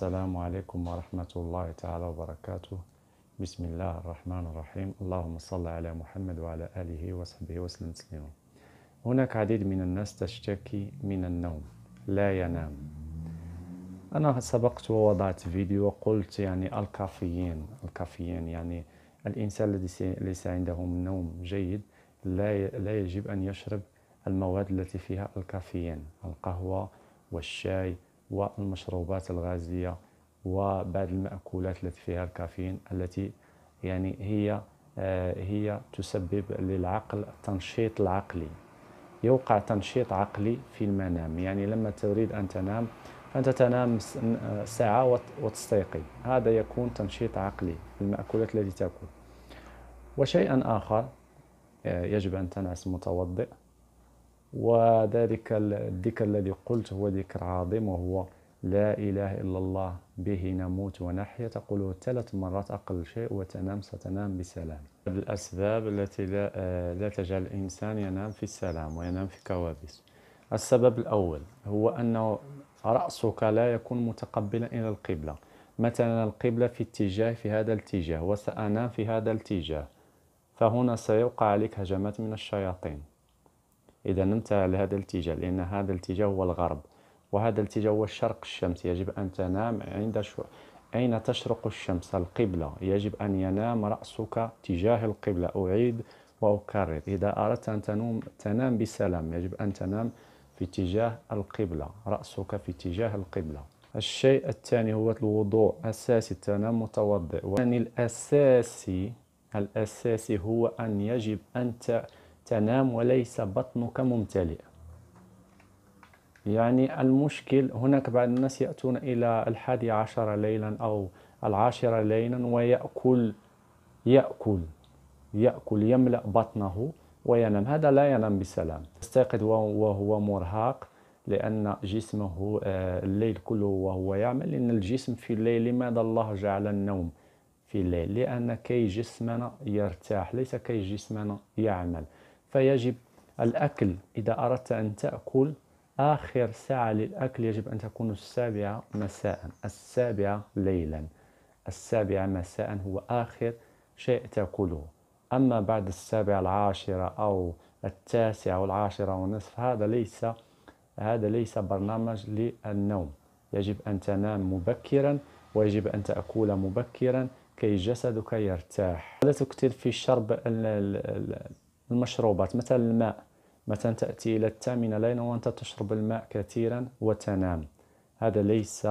السلام عليكم ورحمة الله تعالى وبركاته بسم الله الرحمن الرحيم اللهم صل على محمد وعلى آله وصحبه وسلم تسليما هناك عديد من الناس تشتكي من النوم لا ينام أنا سبقت ووضعت فيديو وقلت يعني الكافيين الكافيين يعني الإنسان الذي ليس عنده نوم جيد لا لا يجب أن يشرب المواد التي فيها الكافيين القهوة والشاي والمشروبات الغازية وبعض المأكولات التي فيها الكافيين التي يعني هي آه، هي تسبب للعقل تنشيط العقلي يوقع تنشيط عقلي في المنام يعني لما تريد أن تنام فأنت تنام ساعة وتستيقظ هذا يكون تنشيط عقلي في المأكولات التي تأكل وشيئا آخر آه، يجب أن تنعس متوضئ وذلك الذكر الذي قلت هو ذكر عظيم وهو لا إله إلا الله به نموت ونحيا تقوله ثلاث مرات أقل شيء وتنام ستنام بسلام الأسباب التي لا, لا تجعل الإنسان ينام في السلام وينام في كوابيس السبب الأول هو أنه رأسك لا يكون متقبلا إلى القبلة مثلا القبلة في اتجاه في هذا الاتجاه وسأنام في هذا الاتجاه فهنا سيوقع عليك هجمات من الشياطين إذا أنت على هذا الاتجاه لأن هذا الاتجاه هو الغرب وهذا الاتجاه هو الشرق الشمس يجب أن تنام عند شو... أين تشرق الشمس القبلة يجب أن ينام رأسك تجاه القبلة أعيد وأكرر إذا أردت أن تنوم تنام بسلام يجب أن تنام في اتجاه القبلة رأسك في اتجاه القبلة الشيء الثاني هو الوضوء أساسي تنام متوضئ يعني الأساسي الأساسي هو أن يجب أن ت... تنام وليس بطنك ممتلئ يعني المشكل هناك بعض الناس يأتون إلى الحادي عشر ليلا أو العاشرة ليلا ويأكل يأكل يأكل يملأ بطنه وينام هذا لا ينام بسلام يستيقظ وهو مرهق لأن جسمه آه، الليل كله وهو يعمل لأن الجسم في الليل لماذا الله جعل النوم في الليل لأن كي جسمنا يرتاح ليس كي جسمنا يعمل فيجب الأكل إذا أردت أن تأكل آخر ساعة للأكل يجب أن تكون السابعة مساء السابعة ليلا السابعة مساء هو آخر شيء تأكله أما بعد السابعة العاشرة أو التاسعة والعاشرة ونصف هذا ليس هذا ليس برنامج للنوم يجب أن تنام مبكرا ويجب أن تأكل مبكرا كي جسدك يرتاح لا تكثر في شرب المشروبات مثلا الماء مثلا تأتي إلى الثامنة ليلة وأنت تشرب الماء كثيرا وتنام هذا ليس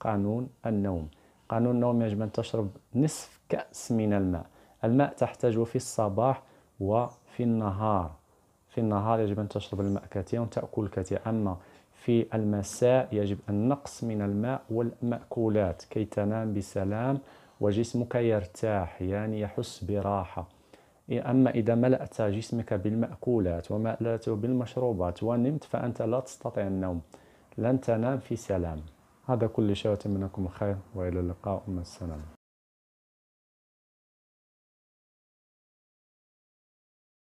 قانون النوم قانون النوم يجب أن تشرب نصف كأس من الماء الماء تحتاجه في الصباح وفي النهار في النهار يجب أن تشرب الماء كثيرا وتأكل كثيرا أما في المساء يجب النقص من الماء والمأكولات كي تنام بسلام وجسمك يرتاح يعني يحس براحة إيه، أما إذا ملأت جسمك بالمأكولات وملأت بالمشروبات ونمت فأنت لا تستطيع النوم لن تنام في سلام هذا كل شيء أتمنى لكم الخير وإلى اللقاء ومع السلامة